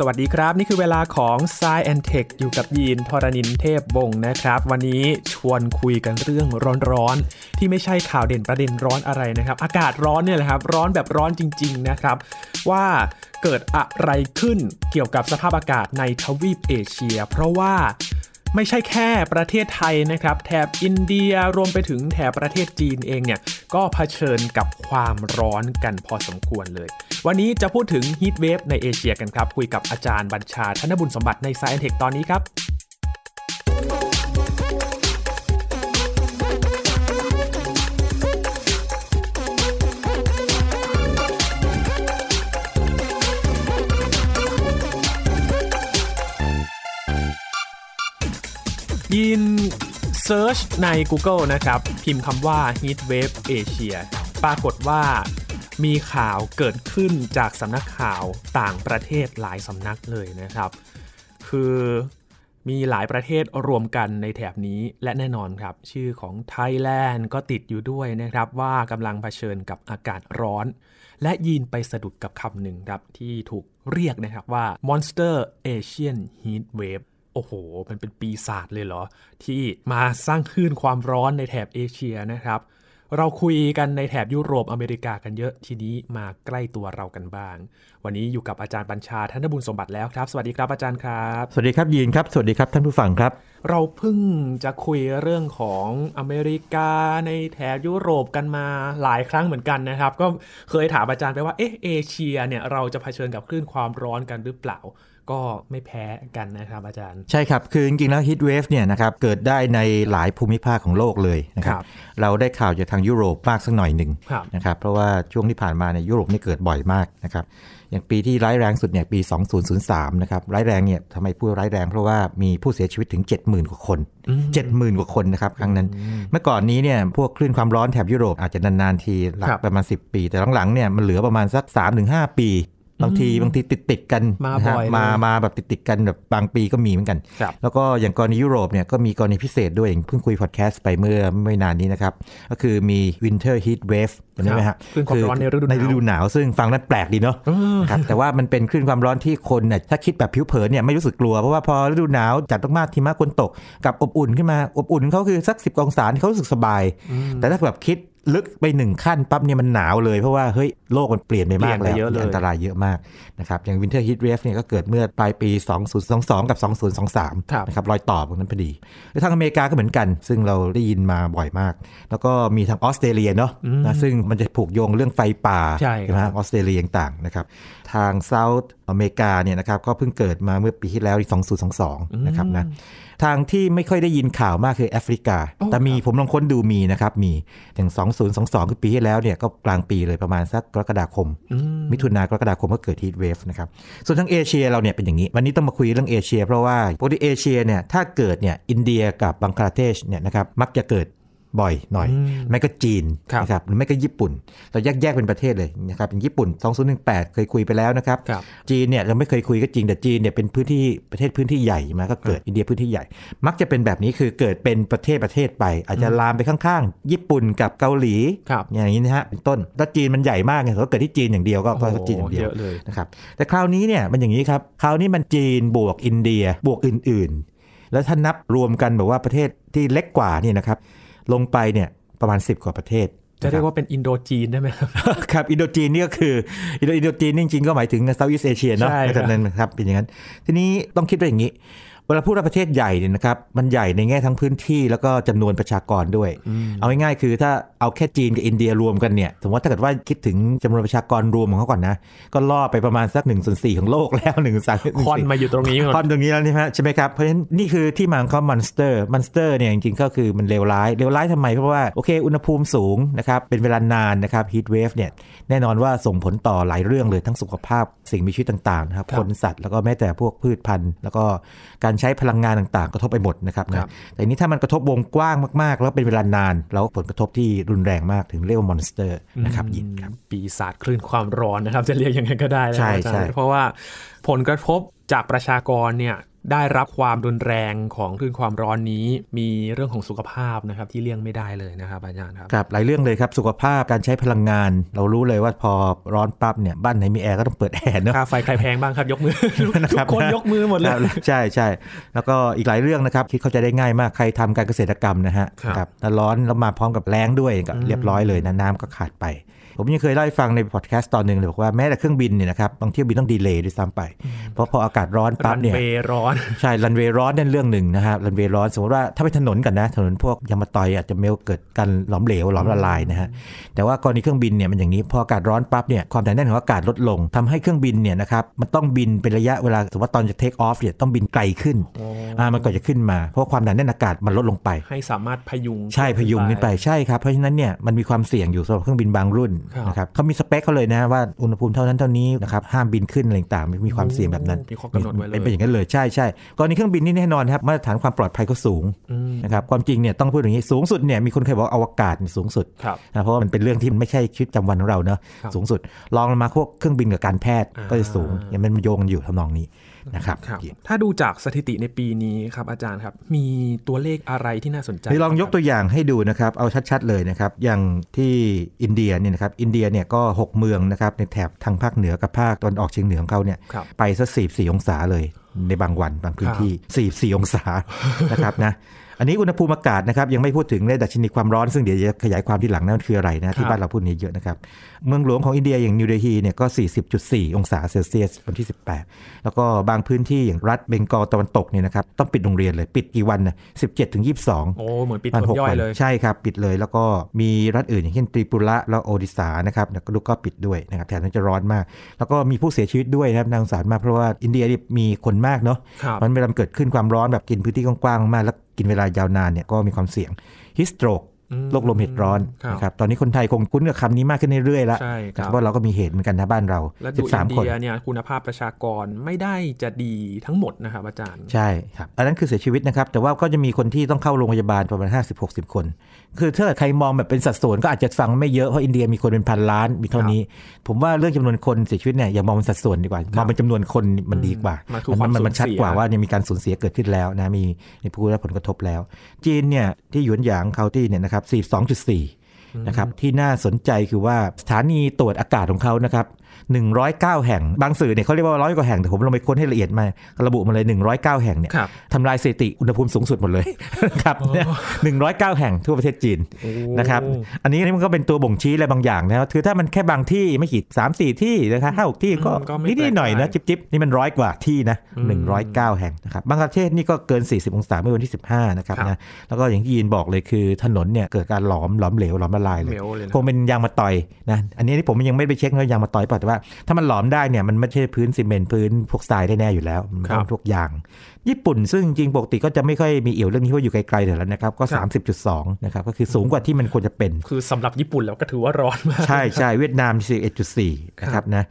สวัสดีครับ นี่คือเวลาของ s ซแอนเทคอยู่กับยีนทรณินเทพบงนะครับ วันนี้ชวนคุยกันเรื่องร้อนๆที่ไม่ใช่ข่าวเด่นประเด็นร้อนอะไรนะครับ อากาศร้อนเนี่ยแหละครับ ร้อนแบบร้อนจริงๆนะครับ ว่าเกิดอะไรขึ้นเกี่ยวกับสภาพอากาศในทวีปเอเชีย เพราะว่าไม่ใช่แค่ประเทศไทยนะครับ แถบอินเดียรวมไปถึงแถบประเทศจีนเองเนี่ย ก็เผชิญกับความร้อนกันพอสมควรเลย วันนี้จะพูดถึงฮีทเวฟในเอเชียกันครับ คุยกับอาจารย์บัญชาธนบุญสมบัติในไซเอนเทคตอนนี้ครับยินเซิร์ชใน Google นะครับ พิมพ์คำว่า Heat Wave Asia ปรากฏว่ามีข่าวเกิดขึ้นจากสำนักข่าวต่างประเทศหลายสำนักเลยนะครับ คือมีหลายประเทศรวมกันในแถบนี้และแน่นอนครับ ชื่อของไทยแลนด์ก็ติดอยู่ด้วยนะครับ ว่ากำลังเผชิญกับอากาศร้อน และยีนไปสะดุดกับคำหนึ่งครับ ที่ถูกเรียกนะครับว่า Monster Asian Heat Wave โอ้โห มันเป็นปีศาจเลยเหรอ ที่มาสร้างคลื่นความร้อนในแถบเอเชียนะครับ เราคุยกันในแถบยุโรปอเมริกากันเยอะทีนี้มาใกล้ตัวเรากันบ้าง วันนี้อยู่กับอาจารย์บัญชาท่านบุญสมบัติแล้วครับ สวัสดีครับอาจารย์ครับสวัสดีครับยีนครับสวัสดีครับท่านผู้ฟังครับ เราเพิ่งจะคุยเรื่องของอเมริกาในแถบยุโรปกันมาหลายครั้งเหมือนกันนะครับก็เคยถามอาจารย์ไปว่าเอ๊ะเอเชียเนี่ยเราจะเผชิญกับคลื่นความร้อนกันหรือเปล่าก็ไม่แพ้กันนะครับ อาจารย์ ใช่ครับ คือจริงๆแล้วฮิตเวฟเนี่ยนะครับเกิดได้ในหลายภูมิภาคของโลกเลยนะครับรบเราได้ข่าวจากทางยุโรปมากสักหน่อยหนึ่งนะครับเพราะว่าช่วงที่ผ่านมาในยุโรปนี่เกิดบ่อยมากนะครับอย่างปีที่ร้ายแรงสุดเนี่ยปี 2003นะครับร้ายแรงเนี่ยทำไมพูดร้ายแรงเพราะว่ามีผู้เสียชีวิตถึง 70,000 กว่าคน 70,000กว่าคนนะครับครั้งนั้นเมื่อก่อนนี้เนี่ยพวกคลื่นความร้อนแถบยุโรปอาจจะนานๆทีหลักประมาณ10 ปี แต่หลังๆเนี่ยมันเหลือประมาณสัก3-5 ปีบางที บางทีติดติดกัน มาบ่อยมามาแบบติดติดกันแบบบางปีก็มีเหมือนกัน แล้วก็อย่างกรณียุโรปเนี่ยก็มีกรณีพิเศษด้วยอย่างเพิ่งคุยพอดแคสต์ไปเมื่อไม่นานนี้นะครับ ก็คือมี Winter Heat Wave เำไน้ไหมับคือในฤดูหนาวซึ่งฟังนั้นแปลกดีเนาะครับแต่ว่ามันเป็นคลื่นความร้อนที่คนเนี่ยถ้าคิดแบบผิวเผินเนี่ยไม่รู้สึกกลัวเพราะว่าพอฤดูหนาวจัดมากๆทีมกคนตก กับอบอุ่นขึ้นมาอบอุ่นเขาคือสักสิบองศาเขารู้สึกสบาย แต่ถ้าแบบคิดลึกไปหนึ่งขั้นปั๊บเนี่ยมันหนาวเลยเพราะว่าเฮ้ยโลกมันเปลี่ยนไปมากแล้วอันตรายเยอะมากนะครับอย่างวินเทอร์ฮิทเวฟเนี่ยก็เกิดเมื่อปลายปี 2022 กับ 2023นะครับรอยต่อตรงนั้นพอดีทางอเมริกาก็เหมือนกัน ซึ่งเราได้ยินมาบ่อยมาก แล้วก็มีทางออสเตรเลียเนาะซึ่งมันจะผูกโยงเรื่องไฟป่าใช่ไหมออสเตรเลียต่างนะครับ ทางเซาท์อเมริกาเนี่ยนะครับก็เพิ่งเกิดมาเมื่อปีที่แล้ว 2022 นะครับนะทางที่ไม่ค่อยได้ยินข่าวมากคือแอฟริกา แต่มีผมลองค้นดูมีนะครับ มี อย่าง 2022คือปีที่แล้วเนี่ยก็กลางปีเลยประมาณสักกรกฎาคม มิถุนากรกฎาคมก็เกิดฮีทเวฟนะครับ ส่วนทางเอเชียเราเนี่ยเป็นอย่างนี้ วันนี้ต้องมาคุยเรื่องเอเชีย เพราะว่าปกติเอเชียเนี่ยถ้าเกิดเนี่ยอินเดียกับบังคลาเทศเนี่ยนะครับมักจะเกิดบ่อยหน่อยไม่ก็จีนนะครับหรือไม่ก็ญี่ปุ่น เราแยกแยกเป็นประเทศเลยนะครับเป็นญี่ปุ่น 2018 เคยคุยไปแล้วนะครับรบจีนเนี่ยเราไม่เคยคุยก็จริงแต่จีนเนี่ยเป็นพื้นที่ประเทศพื้นที่ใหญ่มาก็เกิดอินเดียพื้นที่ใหญ่ มักจะเป็นแบบนี้คือเกิดเป็นประเทศประเทศไปอาจจะลามไปข้างๆญี่ปุ่นกับเกาหลีอย่างนี้นะฮะเป็นต้นถ้าจีนมันใหญ่มากเนี่ยก็เกิดที่จีนอย่างเดียวก็จีนอย่างเดียวนะครับแต่คราวนี้เนี่ยมันอย่างนี้ครับคราวนี้มันจีนบวกอินเดียบวกอื่นๆ แล้วถ้านับรวมกันแบบว่าประเทศที่เล็กกว่านี่นะครับลงไปเนี่ยประมาณ 10 กว่าประเทศ จะเรียกว่าเป็นอินโดจีนได้ไหมครับครับอินโดจีนนี่ก็คือ อินโดจีนจริงๆ ก็หมายถึงเซาท์อีสเอเชียเนาะใช่ครับนะครับเป็นอย่างนั้น ทีนี้ต้องคิดไปอย่างนี้เวลาพูดว่าประเทศใหญ่เนี่ยนะครับมันใหญ่ในแง่ทั้งพื้นที่แล้วก็จำนวนประชากรด้วย เอาง่ายๆคือถ้าเอาแค่จีน กับอินเดียรวมกันเนี่ยสมมติว่าถ้าเกิดว่าคิดถึงจำนวนประชากรรวมของเขาก่อนนะ ก็ล่อไปประมาณสัก1นส่วนสของโลกแล้ว1นึ่งสามคอนมาอยู่ตรงนี้คอนตรงนี้แล้วนี่ฮะใช่ไหมครับเพราะฉะนั้นนี่คือที่มาของมอนสเตอร์มอนสเตอร์เนี่ยจริงๆก็คือมันเลวร้ายเลวร้ายทำไมเพราะว่าโอเค อุณหภูมิสูงนะครับเป็นเวลานานนะครับฮีทเวฟเนี่ยแน่นอนว่าส่งผลต่อหลายเรื่องเลยทั้งสุขภาพสิ่งมีชีวิตต่างๆนะครับคนสัตว์แล้วก็แม้แต่พวกพืชพันธุ์แล้วก็การใช้พลังงานต่าง ๆ กระทบไปหมดนะครับรบแต่นี้ถ้ามันกระทบวงกว้างมากๆ แล้วเป็นเวลานาน แล้วผลกระทบที่รุนแรงมากถึงเรียกว่ามอนสเตอร์นะครับยินครับ ปีศาจคลื่นความร้อนนะครับ จะเรียกยังไงก็ได้ใช่ใช่ เพราะว่าผลกระทบจากประชากรเนี่ยได้รับความรุนแรงของคลื่นความร้อนนี้ มีเรื่องของสุขภาพนะครับที่เลี่ยงไม่ได้เลยนะครับ อาจารย์ครับครับหลายเรื่องเลยครับ สุขภาพการใช้พลังงาน เรารู้เลยว่าพอร้อนปั๊บเนี่ยบ้านไหนมีแอร์ก็ต้องเปิดแอร์เนาะค่าไฟใครแพงบ้างครับยกมือทุกคนยกมือหมดเลยใช่ใช่แล้วก็อีกหลายเรื่องนะครับคิดเข้าใจได้ง่ายมากใครทำการเกษตรกรรมนะฮะครับร้อนแล้วมาพร้อมกับแรงด้วยก็เรียบร้อยเลยนะน้ำก็ขาดไปผมยังเคยเล่าให้ฟังในพอดแคสต์ตอนหนึ่งเลยบอกว่าแม้แต่เครื่องบินเนี่ยนะครับบางเที่ยวบินต้องดีเลย์ด้วยซ้ำไปเพราะพออากาศร้อนปั๊บเนี่ยรันเวร้อนใช่รันเวร้อนนั่นเรื่องหนึ่งนะฮะรันเวร้อนสมมติว่าถ้าไปถนนกันนะถนนพวกยามาตอยอาจจะเมลเกิดการหลอมเหลวหลอมละลายนะฮะแต่ว่ากรณีเครื่องบินเนี่ยมันอย่างนี้พออากาศร้อนปั๊บเนี่ยความหนงแน่นของอากาศลดลงทำให้เครื่องบินเนี่ยนะครับมันต้องบินเป็นระยะเวลาสมมติว่าตอนจะเทคออฟเนี่ยต้องบินไกลขึ้นอ่ามันก็จะขึ้นมาเพราะความหนงแน่นอากาศมันลดลงไป ให้สามารถพยุงใช่พยุงขึ้นไปใช่ครับเพราะฉะนั้นเนี่ยมันมีความเสี่ยงอยู่สำหรับเครื่องบินบางรุ่นนะครับเขามี สเปคเขาเลย นะ ว่า อุณหภูมิ เท่า นั้น เท่า นี้ นะครับ ห้ามบินขึ้น อะไร ต่างมีความเสี่ยงแบบนั้น เป็นไปอย่าง นั้น เลย ใช่ ใช่กรณีเครื่อง บิน นี่ แน่นอน ครับ มาตรฐาน ความปลอดภัยก็สูง นะครับ ความ จริง เนี่ย ต้อง พูด อย่างนี้ สูงสุด เนี่ย มี คน เคย บอก อวกาศสูงสุดนะเพราะว่า มัน เป็น เรื่องที่ไม่ใช่ชีวิตประจำวันของเรา เนอะสูงสุดลองมา พวก เครื่องบิน กับ การแพทย์ ก็จะ สูงอย่างมันโยงอยู่ทำนองนี้นะครับรบถ้าดูจากสถิติในปีนี้ครับอาจารย์ครับ มีตัวเลขอะไรที่น่าสนใจลองยกตัวอย่างให้ดูนะครับ เอาชัด ๆเลยนะครับ อย่างที่อินเดียเนี่ยนะครับ อินเดียเนี่ยก็ 6 เมืองนะครับในแถบทางภาคเหนือกับภาคตอนออกเฉียงเหนือของเขาเนี่ย ไปสักสี่สี่องศาเลย ในบางวันบางพื้นที่สี่สี่องศานะครับนะอันนี้อุณหภูมิอากาศนะครับยังไม่พูดถึงในดัชนีความร้อน ซึ่งเดี๋ยวจะขยายความที่หลังนั่นคืออะไรนะที่บ้านเราพูดนี้เยอะนะครับเมืองหลวงของอินเดียอย่างนิวเดฮีเนี่ยก็ 40.4 องศาเซลเซียสวันที่ 18 แล้วก็บางพื้นที่อย่างรัฐเบงกอลตะวันตกเนี่ยนะครับต้องปิดโรงเรียนเลยปิดกี่วันนะ17ถึง22โอ้เหมือนปิดหกวันเลยใช่ครับ ปิดเลยแล้วก็มีรัฐอื่นอย่างเช่นตรีปุระแล้วโอดิสานะครับแล้วก็ปิดด้วยนะครับแถมมันจะร้อนมาก แล้วก็มีผู้เสียชีวิตด้วยนะครับนางสารมากเพราะว่าอินเดียมีคนมากเนาะมันเวลาเกิดขึ้นความร้อนแบบกินพื้นที่กว้างๆมากแล้วกินเวลายาวนานเนี่ยก็มีความเสี่ยงฮิสโตรกโรคลมเห็ดร้อนนะครับตอนนี้คนไทยคงคุ้นกับคำนี้มากขึ้นเรื่อยๆแล้วเพราะเราก็มีเหตุเหมือนกันนะบ้านเรา 13 คนเนี่ยคุณภาพประชากรไม่ได้จะดีทั้งหมดนะครับอาจารย์ใช่ครับอันนั้นคือเสียชีวิตนะครับ แต่ว่าก็จะมีคนที่ต้องเข้าโรงพยาบาลประมาณ50-60คนคือถ้าใครมองแบบเป็นสัดส่วนก็อาจจะฟังไม่เยอะเพราะอินเดียมีคนเป็นพันล้าน มีเท่านี้ ผมว่าเรื่องจำนวนคนเสียชีวิตเนี่ยอย่ามองเป็นสัดส่วนดีกว่ามองเป็นจำนวนคนมันดีกว่ามันมันชัดกว่าว่ายังมีการสูญเสียเกิดขึ้นแล้วนะมีในผู้ได้ผลกระทบแล้ว จีนเนี่ยที่หยวนหยางเคาตี้เนี่ยนะครับ42.4นะครับที่น่าสนใจคือว่าสถานีตรวจอากาศของเขานะครับ109 แห่งบางสื่อเนี่ยเขาเรียกว่าร้อยกว่าแห่ง แต่ผมลงไปค้นให้ละเอียดมาระบุมาเลย 109 แห่งเนี่ยทำลายสถิติอุณหภูมิสูงสุดหมดเลยครับหนึ่งร้อยเก้าแห่งทั่วประเทศจีนนะครับอันนี้นีมันก็เป็นตัวบ่งชี้อะไรบางอย่างนะคือถ้ามันแค่บางที่ไม่กี่สามสี่ที่นะครับห้าหกที่ก็นิดหน่อยนะจิบจิบนี่มันร้อยกว่าที่นะหนึ่งร้อยเก้าแห่งนะครับบางประเทศนี่ก็เกิน 40 องศาเมื่อวันที่15นะครับนะแล้วก็อย่างที่ยินบอกเลยคือถนนเนี่ยเกิดการหลอมหลอมเหลวหลอมละลายเลยคงเป็นยางมาต่อยนะอันนี้ที่ผมยังไม่ไปเช็คว่ายางมาต่อยป่ะแต่ว่าถ้ามันหลอมได้เนี่ยมันไม่ใช่พื้นซีเมนต์พื้นพวกทรายได้แน่อยู่แล้ว มันต้องทุกอย่าง ญี่ปุ่นซึ่งจริงปกติก็จะไม่ค่อยมีเอี่ยวเรื่องนี้เพราะอยู่ไกลๆแถ่แล้วนะครับ ก็ 30.2 นะครับก็คือสูงกว่าที่มันควรจะเป็น คือสำหรับญี่ปุ่นแล้วก็ถือว่าร้อนมาก ใช่ใช่เวียดนาม11.4นะครับนะ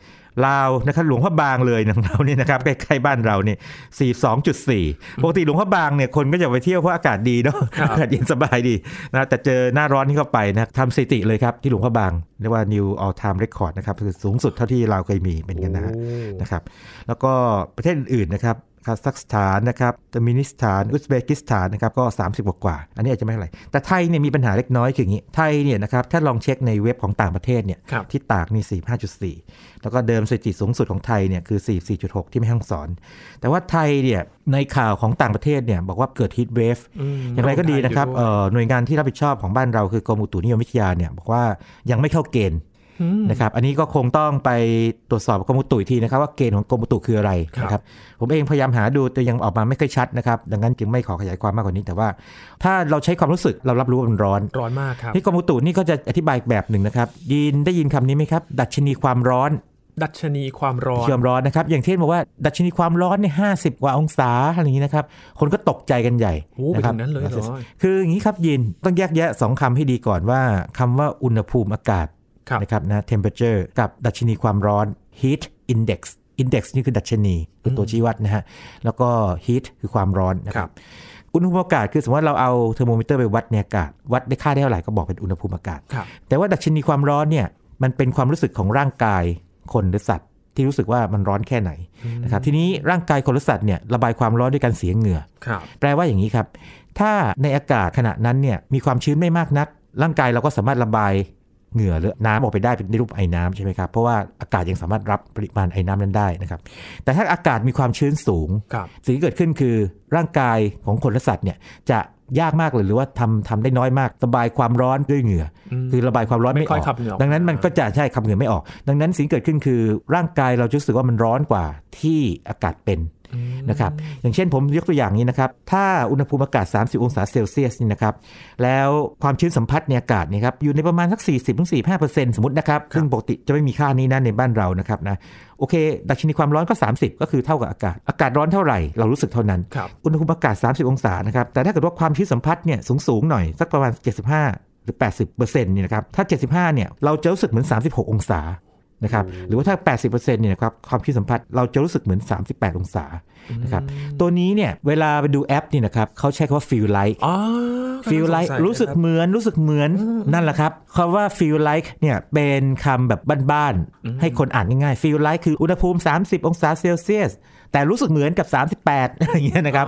ลาวนะครับหลวงพ่อบางเลยของเราเนี่ยนะครับใกล้ๆบ้านเราเนี่ยสี่สองจุดสี่ปกติหลวงพ่อบางเนี่ยคนก็จะไปเที่ยวเพราะอากาศดีเนาะอากาศเย็นสบายดีนะแต่เจอหน้าร้อนที่เข้าไปนะทำสถิติเลยครับที่หลวงพ่อบาง เรียกว่า New All Time Record นะครับคือสูงสุดเท่าที่เราเคยมีเป็นกันนะนะครับ แล้วก็ประเทศอื่นๆนะครับคาซัคสถานนะครับตมินิสถาน อุซเบกิสถานนะครับ ก็ 30กว่ากว่า อันนี้อาจจะไม่เท่าไหร่แต่ไทยเนี่ยมีปัญหาเล็กน้อยคืออย่างนี้ ไทยเนี่ยนะครับ ถ้าลองเช็คในเว็บของต่างประเทศเนี่ย ที่ตากนี่45.4แล้วก็เดิมสถิติสูงสุดของไทยเนี่ยคือ 44.6 ที่ไม่ห่องสอน แต่ว่าไทยเนี่ยในข่าวของต่างประเทศเนี่ยบอกว่าเกิดฮิทเวฟอย่างไรก็ดีนะครับหน่วยงานที่รับผิดชอบของบ้านเราคือกรมอุตุนิยมวิทยาเนี่ยบอกว่ายังไม่เข้าเกณฑ์นะครับอันนี้ก็คงต้องไปตรวจสอบกรมอุตุทีนะครับว่าเกณฑ์ของกรมอุตุคืออะไรนะครับผมเองพยายามหาดูแต่ยังออกมาไม่ค่อยชัดนะครับดังนั้นจึงไม่ขอขยายความมากกว่านี้ แต่ว่าถ้าเราใช้ความรู้สึกเรารับรู้ว่ามันร้อน ร้อนมากครับที่กรมอุตุนี่ก็จะอธิบายแบบหนึ่งนะครับยินได้ยินคำนี้ไหมครับ ดัชนีความร้อน ดัชนีความร้อนความร้อนนะครับอย่างเช่นบอกว่า ดัชนีความร้อนเนี่ยห้าสิบกว่าองศาอะไรอย่างนี้นะครับคนก็ตกใจกันใหญ่นะครับนั้นเลยคืออย่างนี้ครับยินต้องแยกแยะสองคำให้ดีก่อนว่าคำว่าอุณหภูมิอากาศนะครับนะ temperature กับดัชนีความร้อน heat index index นี่คือดัชนีคือตัวชี้วัดนะฮะแล้วก็ heat คือความร้อนนะครับอุณหภูมิอากาศคือสมมติว่าเราเอาเทอร์โมมิเตอร์ไปวัดเนี่ยอากาศวัดได้ค่าได้เท่าไหร่ก็บอกเป็นอุณหภูมิอากาศ แต่ว่าดัชนีความร้อนเนี่ยมันเป็นความรู้สึกของร่างกายคนหรือสัตว์ที่รู้สึกว่ามันร้อนแค่ไหนนะครับทีนี้ร่างกายคนหรือสัตว์เนี่ยระบายความร้อนด้วยการเสียเหงื่อแปลว่าอย่างนี้ครับ ถ้าในอากาศขณะนั้นเนี่ยมีความชื้นไม่มากนัก ร่างกายเราก็สามารถระบายเหงื่อหรือน้ำออกไปได้เป็นในรูปไอน้ำใช่ไหมครับเพราะว่าอากาศยังสามารถรับปริมาณไอน้ำนั้นได้นะครับแต่ถ้าอากาศมีความชื้นสูงสิ่งที่เกิดขึ้นคือร่างกายของคนและสัตว์เนี่ยจะยากมากเลยหรือว่าทำทำได้น้อยมากระบายความร้อนด้วยเหงื่อคือระบายความร้อนไม่ออก ดังนั้นมันก็จะใช่ขับเหงื่อไม่ออก ดังนั้นสิ่งเกิดขึ้นคือร่างกายเราจะรู้สึกว่ามันร้อนกว่า ที่อากาศเป็นนะครับอย่างเช่นผมยกตัวอย่างนี้นะครับ ถ้าอุณหภูมิอากาศ 30 องศาเซลเซียสนี่นะครับแล้วความชื้นสัมผัสในอากาศนี่ครับอยู่ในประมาณสัก 40-45%สมมตินะครับซึ่งปกติจะไม่มีค่านี้นะในบ้านเรานะครับนะโอเค ดัชนีความร้อนก็ 30 ก็คือเท่ากับอากาศอากาศร้อนเท่าไหร่เรารู้สึกเท่านั้น อุณหภูมิอากาศ30 องศานะครับแต่ถ้าเกิดว่าความชื้นสัมผัสเนี่ยสูงๆหน่อยสักประมาณ75หรือ80%เนี่ยนะครับถ้า75เนี่ยเราจะรู้สึกเหมือน36 องศานะครับหรือว่าถ้า 80%เนี่ยครับความคิดสัมผัสเราจะรู้สึกเหมือน 38 องศานะครับตัวนี้เนี่ยเวลาไปดูแอปนี่นะครับเขาใช้คำว่า feel like feel like รู้สึกเหมือนรู้สึกเหมือนนั่นแหละครับคำว่า feel like เนี่ยเป็นคำแบบบ้านๆให้คนอ่านง่ายๆ feel like คืออุณหภูมิ 30 องศาเซลเซียส แต่รู้สึกเหมือนกับ 38อะไรเงี้ยนะครับ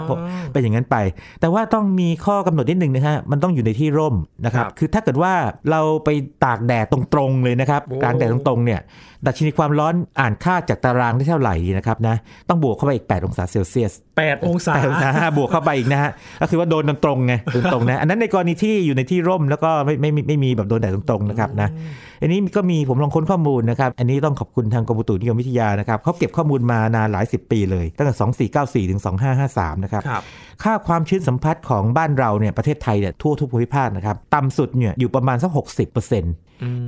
เป็นอย่างนั้นไป แต่ว่าต้องมีข้อกำหนดนิดหนึ่งนะฮะมันต้องอยู่ในที่ร่มนะครับคือถ้าเกิดว่าเราไปตากแดดตรงๆเลยนะครับกลางแดดตรงๆ เนี่ยดัชนีความร้อนอ่านค่าจากตารางได้เท่าไหร่นะครับนะต้องบวกเข้าไปอีก 8 องศาเซลเซียส 8 องศา8องศาบวกเข้าไปอีกนะฮะก็คือว่าโดนตรงๆไงตรงๆนะอันนั้นในกรณีที่อยู่ในที่ร่มแล้วก็ไม่ไม่ไม่มีแบบโดนแดดตรง ๆ นะครับนะอันนี้ก็มีผมลองค้นข้อมูลนะครับอันนี้ต้องขอบคุณทางกรมุตุนิยมวิทยานะครับเขาเก็บข้อมูลมานานหลาย 10 ปีเลยตั้งแต่ 2494 ถึง 2553 นะครับค่าความชื้นสัมพัทธ์ของบ้านเราเนี่ยประเทศไทยเนี่ยทั่วทุกภูมิภาคนะครับต่ำสุดเนี่ยอยู่ประมาณสัก 60%เ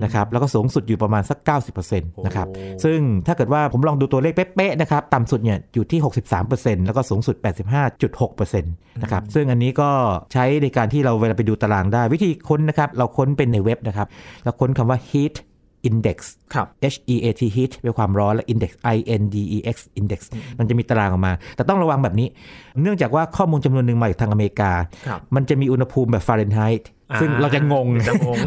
นะครับแล้วก็สูงสุดอยู่ประมาณสัก 90%นะครับซึ่งถ้าเกิดว่าผมลองดูตัวเลขเป๊ะๆนะครับ ต่ำสุดเนี่ยอยู่ที่ 63%แล้วก็สูงสุด 85.6%นะครับซึ่งอันนี้ก็ใช้ในการที่เราเวลาไปดูตารางได้ วิธีค้นนะครับเราค้นเป็นในเว็บนะครับเราค้นคำว่า heat index ครับ H E A T heat เป็นความร้อนและ index I N D E X index มันจะมีตารางออกมา แต่ต้องระวังแบบนี้ เนื่องจากว่าข้อมูลจำนวนหนึ่งมาจากทางอเมริกา มันจะมีอุณหภูมิแบบฟาเรนไฮต์ซึ่งเราจะงง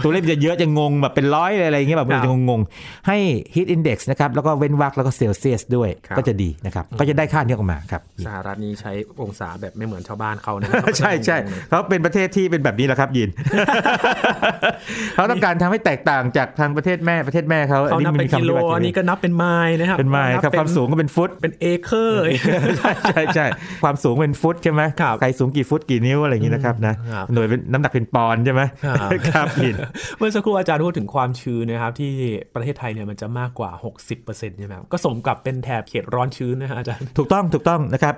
ตัวเลขจะเยอะจะงงแบบเป็นร้อยอะไรอย่างเงี้ยแบบเราจะงงงให้ heat index นะครับแล้วก็เว้นวรรคแล้วก็เซลเซียสด้วยก็จะดีนะครับ ก็จะได้ค่านี้ออกมาครับสหรัฐนี้ใช้องศาแบบไม่เหมือนชาวบ้านเขานะใช่ใช่เขาเป็นประเทศที่เป็นแบบนี้แหละครับยินเขาต้องการทำให้แตกต่างจากทางประเทศแม่ประเทศแม่เขาเขานับเป็นกิโลอันนี้ก็นับเป็นไมล์นะครับเป็นไมล์ครับความสูงก็เป็นฟุตเป็นเอเคอร์ใช่ใช่ความสูงเป็นฟุตใช่ไหมใครสูงกี่ฟุตกี่นิ้วอะไรอย่างนี้นะครับนะหน่วยเป็นน้ำหนักเป็นปอนด์ช่ไหมครับผิดเมื่อสักครู่อาจารย์พูดถึงความชื้นนะครับ ที่ประเทศไทยเนี่ยมันจะมากกว่า 60%ใช่ไหมก็สมกับเป็นแถบเขตร้อนชื้นนะอาจารย์ ถูกต้องถูกต้องนะครับ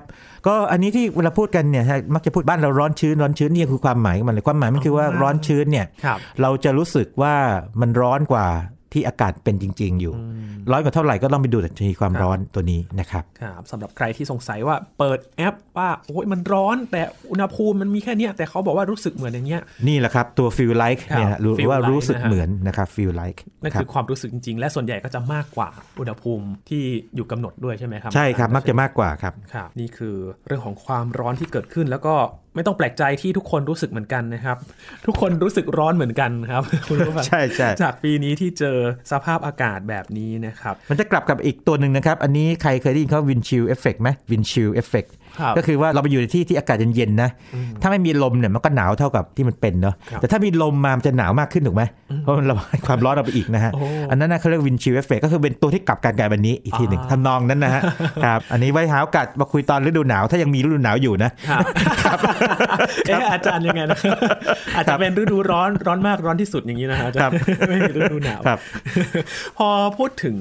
ก็อันนี้ที่เวลาพูดกันเนี่ยมักจะพูดบ้านเราร้อนชื้นร้อนชื้นนี่คือความหมายของมันเลยความหมายมันคือว่าร้อนชื้นเนี่ยเราจะรู้สึกว่ามันร้อนกว่าที่อากาศเป็นจริงๆ อยู่ร้อยกว่าเท่าไหร่ก็ต้องไปดูดัชนีความร้อนตัวนี้นะครับครับสำหรับใครที่สงสัยว่าเปิดแอปว่าโอ้ยมันร้อนแต่อุณหภูมิมันมีแค่นี้แต่เขาบอกว่ารู้สึกเหมือนอย่างเงี้ยนี่แหละครับตัว feel like เนี่ยหรือว่ารู้สึกเหมือนนะครับ feel like นั่นคือความรู้สึกจริงๆและส่วนใหญ่ก็จะมากกว่าอุณหภูมิที่อยู่กำหนดด้วยใช่ไหมครับใช่ครับมักจะมากกว่าครับครับนี่คือเรื่องของความร้อนที่เกิดขึ้นแล้วก็ไม่ต้องแปลกใจที่ทุกคนรู้สึกเหมือนกันนะครับ ทุกคนรู้สึกร้อนเหมือนกันครับ คุณรู้ป่ะใช่ใช่จากปีนี้ที่เจอสภาพอากาศแบบนี้นะครับ มันจะกลับกับอีกตัวหนึ่งนะครับ อันนี้ใครเคยได้ยินเขาวินชิลเอฟเฟกต์ไหมวินชิลเอฟเฟกต์ก็คือว่าเราไปอยู่ในที่ที่อากาศเย็นๆนะ ถ้าไม่มีลมเนี่ยมันก็หนาวเท่ากับที่มันเป็นเนาะ แต่ถ้ามีลมมามันจะหนาวมากขึ้นถูกไหมเพราะมันระบายความร้อนออกไปอีกนะฮะ อันนั้นนะเขาเรียกวินชิวเอฟเฟกก็คือเป็นตัวที่กลับการกลายแบบนี้อีกทีหนึ่งทำนองนั้นนะฮะ ครับ อันนี้ไว้หาโอกาสมาคุยตอนฤดูหนาว ถ้ายังมีฤดูหนาวอยู่นะครับเอออาจารย์ยังไงนะอาจจะเป็นฤดูร้อนร้อนมากร้อนที่สุดอย่างนี้นะฮะรไม่มีฤดูหนาวพอพูดถึง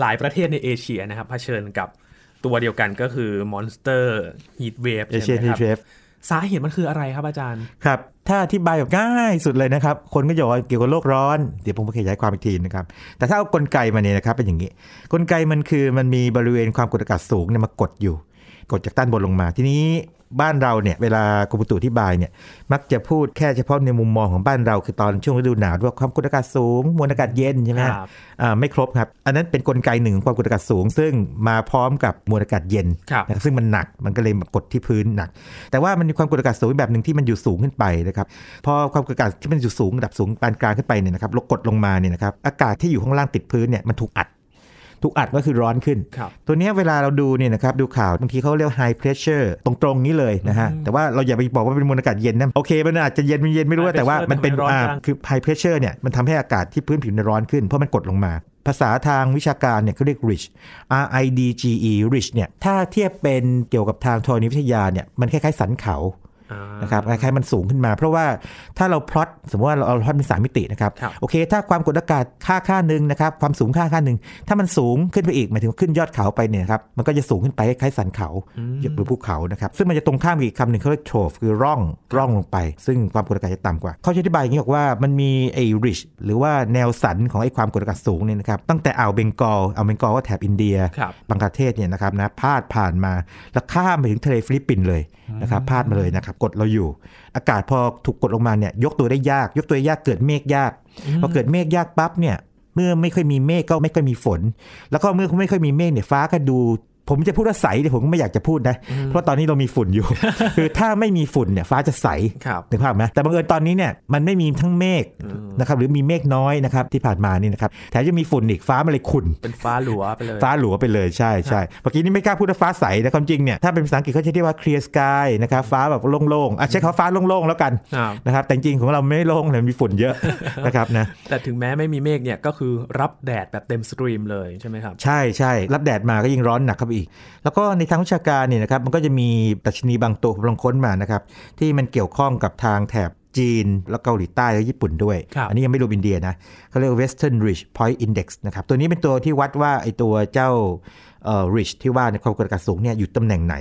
หลายประเทศในเอเชียนะครับเผชิญกับตัวเดียวกันก็คือ Monster Heat Wave ใช่ไหมครับสาเหตุมันคืออะไรครับอาจารย์ ครับ ถ้าอธิบายแบบง่ายสุดเลยนะครับ คนก็จะบอกเกี่ยวกับโลกร้อนเดี๋ยวผมขยายความอีกทีนะครับ แต่ถ้าเอากลไกมันเนี่ยนะครับเป็นอย่างนี้ กลไกมันคือมันมีบริเวณความกดอากาศสูงเนี่ยมากดอยู่ กดจากด้านบนลงมาทีนี้บ้านเราเนี่ยเวลากรมปุตุอธิบายเนี่ยมักจะพูดแค่เฉพาะในมุมมองของบ้านเราคือตอนช่วงฤดูหนาวว่าความกดอากาศสูงมวลอากาศเย็นใช่ไหมไม่ครบครับอันนั้นเป็นนกลไกหนึ่งของความกดอากาศสูงซึ่งมาพร้อมกับมวลอากาศเย็นนะซึ่งมันหนักมันก็เลยกดที่พื้นหนักแต่ว่ามันมีความกดอากาศสูงแบบหนึ่งที่มันอยู่สูงขึ้นไปนะครับพอความกดอากาศที่มันอยู่สูงระดับสูงปานกลางขึ้นไปเนี่ยนะครับลดกดลงมาเนี่ยนะครับอากาศที่อยู่ข้างล่างติดพื้นเนี่ยมันถูกอัดทุกอัดก็คือร้อนขึ้น ตัวนี้เวลาเราดูเนี่ยนะครับดูข่าวบางทีเขาเรียกไฮเพรสเชอร์ตรงตรงนี้เลยนะฮะ แต่ว่าเราอย่าไปบอกว่าเป็นมวลอากาศเย็นนะ โอเคมันอาจจะเย็นมันเย็นไม่รู้ แต่ว่ามันเป็น อ่า คือไฮเพรสเชอร์เนี่ยมันทำให้อากาศที่พื้นผิวร้อนขึ้น เพราะมันกดลงมา ภาษาทางวิชาการเนี่ยเขาเรียก RIDGE R I D G E RIDGE เนี่ยถ้าเทียบเป็นเกี่ยวกับทางธรณีวิทยาเนี่ยมันคล้ายๆสันเขานะครับคล้ายๆมันสูงขึ้นมา เพราะว่าถ้าเราพลอตสมมติว่าเราพลอตเป็นสามิตินะครับโอเค ถ้าความกดอากาศค่าค่าหนึ่งนะครับความสูงค่าค่าหนึ่งถ้ามันสูงขึ้นไปอีกหมายถึงขึ้นยอดเขาไปเนี่ยครับมันก็จะสูงขึ้นไปคล้ายสันเขาหรือภูเขานะครับซึ่งมันจะตรงข้ามอีกคำหนึ่งเขาเรียกโทรคือร่องร่องลงไป ซึ่งความกดอากาศจะต่ำกว่าเขาจะอธิบายอย่างนี้บอกว่ามันมีไอริชหรือว่าแนวสันของไอความกดอากาศสูงเนี่ยนะครับตั้งแต่อ่าวเบงกอลอ่าวเบงกอลก็แถบอินเดีย บังกาเทศเนี่ยนะครับนะพาดผ่านมาแล้วข้ามไปถึงทะเลฟิลิปปินส์เลยนะครับพาดมาเลยนะครับกดเราอยู่อากาศพอถูกกดลงมาเนี่ยยกตัวได้ยาก ยกตัวยากเกิดเมฆยาก พอเกิดเมฆยากปั๊บเนี่ยเมื่อไม่ค่อยมีเมฆก็ไม่ค่อยมีฝน แล้วก็เมื่อไม่ค่อยมีเมฆเนี่ยฟ้าก็ดูผมจะพูดว่า ใสเนี่ยผมก็ไม่อยากจะพูดนะ เพราะตอนนี้เรามีฝุ่นอยู่ คือถ้าไม่มีฝุ่นเนี่ย ฟ้าจะใสถึงภาพไหมแต่บังเอิญตอนนี้เนี่ยมันไม่มีทั้งเมฆนะครับหรือมีเมฆน้อยนะครับ ที่ผ่านมานี่นะครับแถมยังมีฝุ่นอีกฟ้ามันเลยขุ่น เป็นฟ้าหลัวไปเลยฟ้าหลัวไปเลยใช่ใช่เมื่อกี้นี้ไม่กล้าพูดว่าฟ้าใสแต่ความจริงเนี่ยถ้าเป็นภาษาอังกฤษเขาจะเรียกว่า clear sky นะครับฟ้าแบบโล่งๆอ่ะใช้คำฟ้าโล่งๆแล้วกันนะครับแต่จริงของเราไม่โล่งเลยมีฝุ่นเยอะนะครับนะแต่ถึงแม้ไม่มีเมฆเนี่ยก็คือรับแดดแบบเต็มสตรีมเลยใช่ไหมครับใช่ใช่รับแดดมาก็ยิ่งร้อนหนักครับอีกแล้วก็ในทางวิชาการเนี่ยนะครับมันก็จะมีตัชนีบางตัวผมลองค้นมานะครับ ที่มันเกี่ยวข้องกับทางแถบจีนแล้วเกาหลีใต้แล้วญี่ปุ่นด้วย อันนี้ยังไม่รวมอินเดียนะเขาเรียก Western Ridge Point Index นะครับตัวนี้เป็นตัวที่วัดว่าไอตัวเจ้า r i c h ที่ว่าในความกดอากาศสูงเนี่ยอยู่ตำแหน่งไหน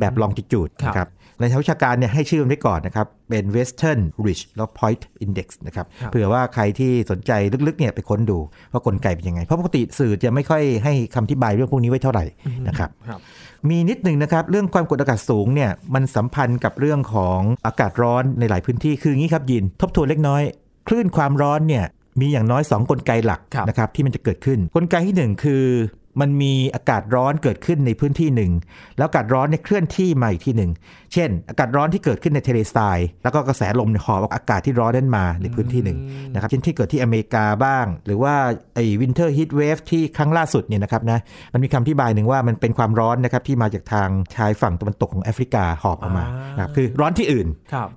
แบบลองจิจูดนะครับในทางวิชาการเนี่ยให้ชื่อมันไว้ก่อนนะครับ เป็น Western Ridge แล้ว Point Index นะครับเผื่อว่าใครที่สนใจลึกๆเนี่ยไปค้นดู ว่ากลไกเป็นยังไง เพราะปกติสื่อจะไม่ค่อยให้คำอธิบายเรื่องพวกนี้ไว้เท่าไหร่นะครับ มีนิดหนึ่งนะครับ เรื่องความกดอากาศสูงเนี่ยมันสัมพันธ์กับเรื่องของอากาศร้อนในหลายพื้นที่คืองี้ครับยิน ทบทวนเล็กน้อยคลื่นความร้อนเนี่ยมีอย่างน้อย2กลไกหลักนะครับที่มันจะเกิดขึ้นกลไกที่1คือมันมีอากาศร้อนเกิดขึ้นในพื้นที่หนึ่ง แล้วอากาศร้อนเนี่ยเคลื่อนที่มาอีกที่หนึ่งเช่นอากาศร้อนที่เกิดขึ้นในเทเลทรายแล้วก็กระแสลมหอบอากาศที่ร้อนนั้นมาในพื้นที่หนึ่งนะครับเช่นที่เกิดที่อเมริกาบ้าง หรือว่าไอ้วินเทอร์ฮีทเวฟที่ครั้งล่าสุดเนี่ยนะครับนะมันมีคำาที่บายหนึ่งว่ามันเป็นความร้อนนะครับที่มาจากทางชายฝั่งตะวันตกของแอฟริกาหอบออกมาคือร้อนที่อื่น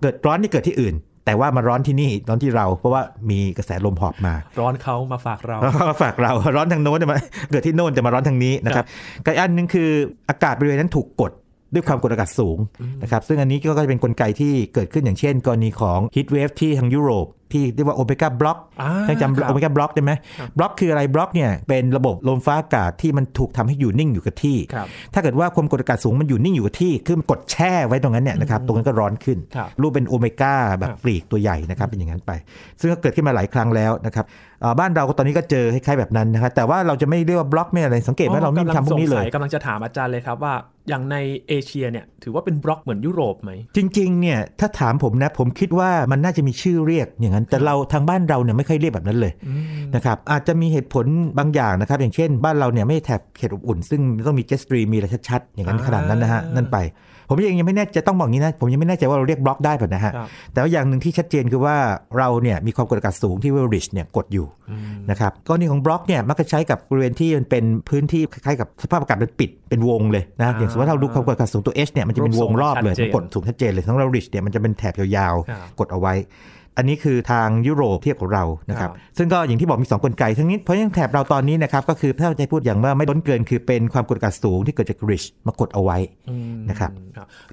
เกิดร้อนที่เกิดที่อื่นแต่ว่ามาร้อนที่นี่ร้อนที่เราเพราะว่ามีกระแสลมหอบมา ร้อนเขามาฝากเรามาฝากเราร้อนทางโน้นจะมาเกิดที่โน้นจะมาร้อนทางนี้นะครับกอันนึงคืออากาศบริเวณนั้นถูกกดด้วยความกดอากาศสูงนะครับซึ่งอันนี้ก็จะเป็นนกลไกที่เกิดขึ้นอย่างเช่นกรณีของฮิตเวฟที่ทางยุโรปที่เรียกว่าโอเปก้าบล็อก่านจำโอเปก้าบล็อกได้ไหมบล็อกคืออะไรบล็อกเนี่ยเป็นระบบลมฟ้าอากาศที่มันถูกทำให้อยู่นิ่งอยู่กับที่ ถ้าเกิดว่าความกดอากาศสูงมันอยู่นิ่งอยู่กับที่ คือมันกดแช่ไว้ตรงนั้นเนี่ยนะครับตรงนั้นก็ร้อนขึ้น รูปเป็นโอเมก้าแบบปรีกตัวใหญ่นะครับ เป็นอย่างนั้นไป ซึ่งก็เกิดขึ้นมาหลายครั้งแล้วนะครับบ้านเราตอนนี้ก็เจอคล้ายๆแบบนั้นนะครับแต่ว่าเราจะไม่เรียกว่าบล็อกไม่อะไรสังเกตไหมเราไม่ทำพวกนี้เลยกำลังจะถามอาจารย์เลยครับว่าอย่างในเอเชียเนี่ยถือว่าเป็นบล็อกเหมือนยุโรปไหมจริงๆเนี่ยถ้าถามผมนะผมคิดว่ามันน่าจะมีชื่อเรียกอย่างนั้นนั้นแต่เราทางบ้านเราเนี่ยไม่เคยเรียกแบบนั้นเลยนะครับอาจจะมีเหตุผลบางอย่างนะครับ อย่างเช่น บ้านเราเนี่ยไม่แถบเขตอบอุ่นซึ่งต้องมีเจสตรีมีอะไรชัดๆอย่างนั้นขนาดนั้นนะฮะนั่นไป ผมยังยังไม่แน่จะต้องบอกงี้นะผมยังไม่แน่ใจว่าเราเรียกบล็อกได้ป่ะนะฮะแต่ว่าอย่างหนึ่งที่ชัดเจนคือว่าเราเนี่ยมีความกดอากาศสูงที่เวลริชเนี่ยกดอยู่นะครับกรณีของบล็อกเนี่ยมักจะใช้กับบริเวณที่มันเป็นพื้นที่คล้ายๆกับสภาพอากาศมันปิดเป็นวงเลยนะอย่างสมมติเราดูความกดอากาศสูงตัว H เนี่ยมันจะเป็นวงรอบเลยกดสูงชัดเจนเลยทั้งเราริชเนี่ยมันจะเป็นแถบยาวๆกดเอาไว้อันนี้คือทางยุโรปเทียบกับเรานะครับซึ่งก็อย่างที่บอกมี2กลไกทั้งนี้เพราะยังแถบเราตอนนี้นะครับก็คือถ้าใจพูดอย่างว่าไม่ล้นเกินคือเป็นความกดอากาศสูง ที่เกิดจากริชมากดเอาไว้นะครับ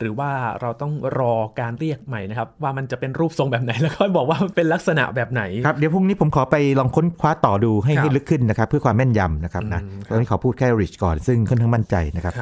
หรือว่าเราต้องรอการเรียกใหม่นะครับว่ามันจะเป็นรูปทรงแบบไหน แล้วค่อยบอกว่าเป็นลักษณะแบบไหนครับเดี๋ยวพรุ่งนี้ผมขอไปลองค้นคว้าต่อดูให้ให้ลึกขึ้นนะครับเพื่อความแม่นยำนะครับนะตอนนี้ขอพูดแค่ริชก่อนซึ่งค่อนข้างมั่นใจนะครับ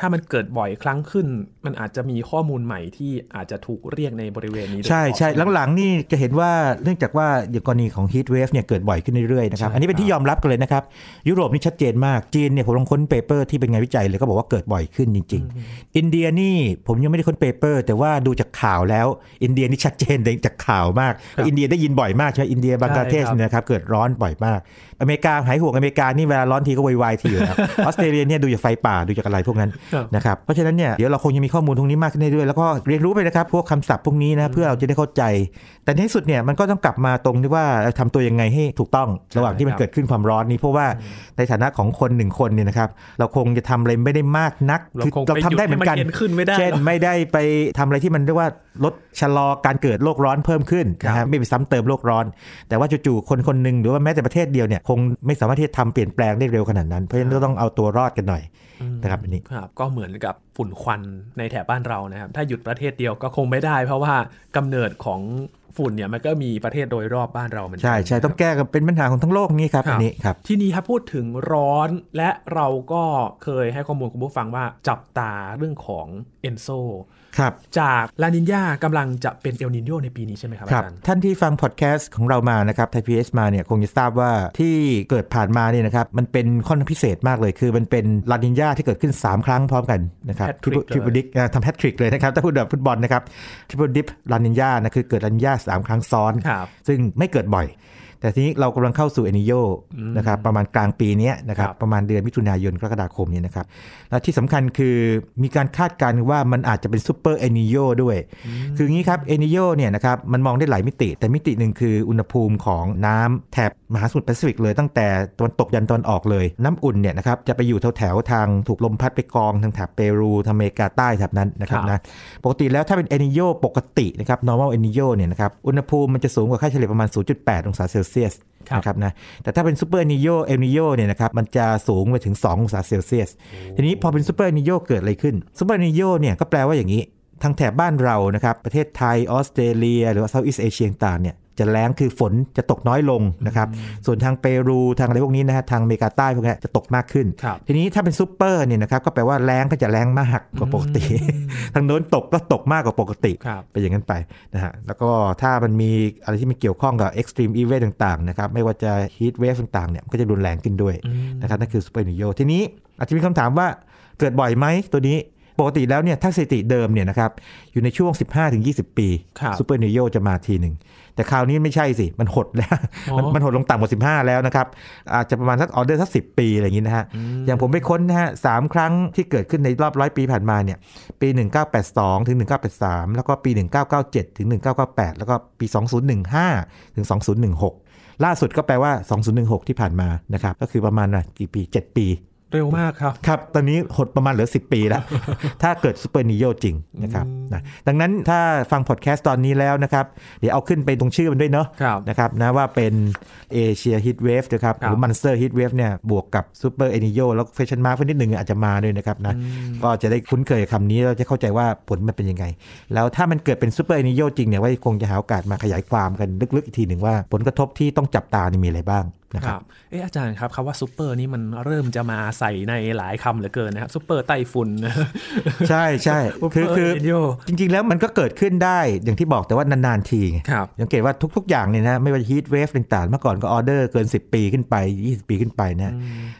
ถ้ามันเกิดบ่อยครั้งขึ้นมันอาจจะมีข้อมูลใหม่ที่อาจจะถูกเรียกในบริเวณนี้ใช่ใช่หลังๆนี่จะเห็นว่าเนื่องจากว่าอย่างกรณีของฮีทเวฟเนี่ยเกิดบ่อยขึ้นเรื่อยๆนะครับอันนี้เป็นที่ยอมรับกันเลยนะครับยุโรปนี่ชัดเจนมากจีนเนี่ยผมลองค้นเปเปอร์ที่เป็นงานวิจัยเลยก็บอกว่าเกิดบ่อยขึ้นจริง ๆ อินเดียนี่ผมยังไม่ได้ค้นเปเปอร์แต่ว่าดูจากข่าวแล้ว อินเดียนี่ชัดเจนเลยจากข่าวมาก อินเดียได้ยินบ่อยมากใช่ไหมอินเดียบังกลาเทศเนี่ยครับเกิดร้อนบ่อยมาก อเมริกาหายห่วงอเมริกานี่เวลาร้อนทีก็วายวายทีอยู่นะออสเตรเลียเนี่ยดูจากไฟป่าดูจากอะไรพวกนั้นนะครับเพราะฉะนั้นเนี่ยเดี๋ยวเราคงยังมีข้อมูลตรงนี้มากขึ้นเรื่อยๆแล้วก็เรียนรู้ไปนะครับพวกคำศัพท์พวกนี้นะเพื่อเราจะได้เข้าใจแต่ในที่สุดเนี่ยมันก็ต้องกลับมาตรงที่ว่าทำตัวยังไงให้ถูกต้องระหว่างที่มันเกิดขึ้นความร้อนนี้เพราะว่าในฐานะของคนหนึ่งคนเนี่ยนะครับเราคงจะทำอะไรไม่ได้มากนัก เราทำได้เหมือนกันเช่น ไม่ได้ไปทำอะไรที่มันเรียกว่าลดชะลอการเกิดโลกร้อนเพิ่มขึ้นนะครับไม่ไปซ้ำเติมโลกร้อน แต่ว่าจู่ๆคนคนหนึ่งหรือว่าแม้แต่ประเทศเดียวเนี่ยคงไม่สามารถที่จะทำเปลี่ยนแปลงได้เร็วขนาดนั้นเพราะฉะนั้นก็ต้องเอาตัวรอดกันหน่อยนะครับอันนี้ครับก็เหมือนกับฝุ่นควันในแถบบ้านเรานะครับถ้าหยุดประเทศเดียวก็คงไม่ได้ เพราะว่ากำเนิดของฝุ่นเนี่ยมันก็มีประเทศโดยรอบบ้านเราเหมือนกันใช่ ใช่ ต้องแก้กับเป็นปัญหาของทั้งโลกนี้ครับอันนี้ครับที่นี้ครับพูดถึงร้อนและเราก็เคยให้ข้อมูลคุณผู้ฟังว่าจับตาเรื่องของเอนโซครับจากลานินยากำลังจะเป็นเอลนินโยในปีนี้ใช่ไหมครับครับท่านที่ฟังพอดแคสต์ของเรามานะครับไทยพีเอสมาเนี่ยคงจะทราบว่าที่เกิดผ่านมาเนี่ยนะครับมันเป็นข้อพิเศษมากเลย คือ มันเป็นลานินยาที่เกิดขึ้น 3 ครั้งพร้อมกันนะครับทริปดิกทำแฮตทริกเลยนะครับถ้าพูดแบบฟุตบอลนะครับทริปดิปลานินยานะคือเกิดลานินยาสามครั้งซ้อน ซึ่งไม่เกิดบ่อยแต่ทีนี้เรากำลังเข้าสู่เอนิโยนะครับประมาณกลางปีนี้นะครับประมาณเดือนมิถุนายนกรกฎาคมนี้นะครับ และที่สำคัญคือมีการคาดการณ์ว่ามันอาจจะเป็นซูเปอร์เอนิโยด้วย คืองี้ครับเอนิโยเนี่ยนะครับมันมองได้หลายมิติ แต่มิติหนึ่งคืออุณหภูมิของน้ำแถบมหาสมุทรแปซิฟิกเลยตั้งแต่ตะวันตกยันตะวันออกเลย น้ำอุ่นเนี่ยนะครับจะไปอยู่แถวแถวทางถูกลมพัดไปกองทางแถบเปรูทางอเมริกาใต้แถบนั้นนะครับนะปกติแล้วถ้าเป็นเอนิโยปกตินะครับ normal เอนิโยเนี่ยนะครับอุณหภูมิมันจะสูงกว่าค่าเฉลี่ยประมาณ 0.8องศาเซลเซียสเซียสนะครับนะแต่ถ้าเป็นซูเปอร์นิโยเอลนิโยเนี่ยนะครับมันจะสูงไปถึง 2องศาเซลเซียส ทีนี้พอเป็นซูเปอร์นิโยเกิดอะไรขึ้นซูเปอร์นิโยเนี่ยก็แปลว่าอย่างนี้ทางแถบบ้านเรานะครับประเทศไทย ออสเตรเลีย หรือว่าเซาท์อีสเอเชียต่างเนี่ยจะแล้งคือฝนจะตกน้อยลงนะครับ ส่วนทางเปรู ทางอะไรพวกนี้นะฮะทางเมกาใต้พวกนี้จะตกมากขึ้น ทีนี้ถ้าเป็นซูเปอร์เนี่ยนะครับก็แปลว่าแล้งก็จะแล้งมากกว่าปกติ ทางโน้นตกก็ตกมากกว่าปกติ ไปอย่างนั้นไปนะฮะ แล้วก็ถ้ามันมีอะไรที่มันเกี่ยวข้องกับเอ็กซ์ตรีมอีเวนต์ต่างๆนะครับไม่ว่าจะฮีทเวฟต่างๆเนี่ยก็จะรุนแรงขึ้นด้วยนะครับนั่นคือซูเปอร์นิโยทีนี้อาจจะมีคำถามว่าเกิดบ่อยไหมตัวนี้ปกติแล้วเนี่ยถ้าสถิติเดิมเนี่ยนะครับอยู่ในช่วง 15-20 ปีซูเปอร์นิโยจะมาทีหนึ่งแต่คราวนี้ไม่ใช่สิ มันหดแล้ว มันมันหดลงต่ำกว่าสิแล้วนะครับ อาจจะประมาณสักออเดอร์สักสิปีอะไรอย่างนี้นะฮะ อย่างผมไปค้นนะฮะสามครั้งที่เกิดขึ้นในรอบร้อยปีผ่านมาเนี่ย ปี 1982 ถึง 1983 แล้วก็ปี 1997 ถึง 1998 แล้วก็ปี 2015 ถึง 2016 ล่าสุดก็แปลว่า 2016 ที่ผ่านมานะครับ ก็คือประมาณกี่ปี 7 ปีเร็วมากครับ ครับ ตอนนี้หดประมาณเหลือ 10 ปีแล้ว ถ้าเกิดซูเปอร์นิโยจริงนะครับนะดังนั้นถ้าฟังพอดแคสต์ตอนนี้แล้วนะครับ เดี๋ยวเอาขึ้นไปตรงชื่อมันด้วยเนาะนะครับนะว่าเป็นเอเชียฮิตเวฟนะครับ หรือมันสเตอร์ฮิตเวฟเนี่ยบวกกับซูเปอร์เอนิโยแล้วเฟชั่นมาร์กนิดหนึ่งอาจจะมาด้วยนะครับนะ ก็จะได้คุ้นเคยคำนี้เราจะเข้าใจว่าผลมันเป็นยังไง แล้วถ้ามันเกิดเป็นซูเปอร์เอนิโยจริงเนี่ยว่าคงจะหาโอกาสมาขยายความกันลึกๆอีกทีหนึ่งว่าผลกระทบที่ต้องจับตานี่มีอะไรบ้างนะครับ เอออาจารย์ครับคำว่าซูเปอร์นี่มันเริ่มจะมาใส่ในหลายคำเหลือเกินนะครับซูเปอร์ไต้ฝุ่นใช่ใช่คือคือจริงๆแล้วมันก็เกิดขึ้นได้อย่างที่บอกแต่ว่านาน ๆ ทีครับสังเกตว่าทุกๆอย่างเนี่ยนะไม่ว่าฮีทเวฟต่างๆเมื่อก่อนก็ออเดอร์เกิน 10 ปีขึ้นไป 20 ปีขึ้นไปนะ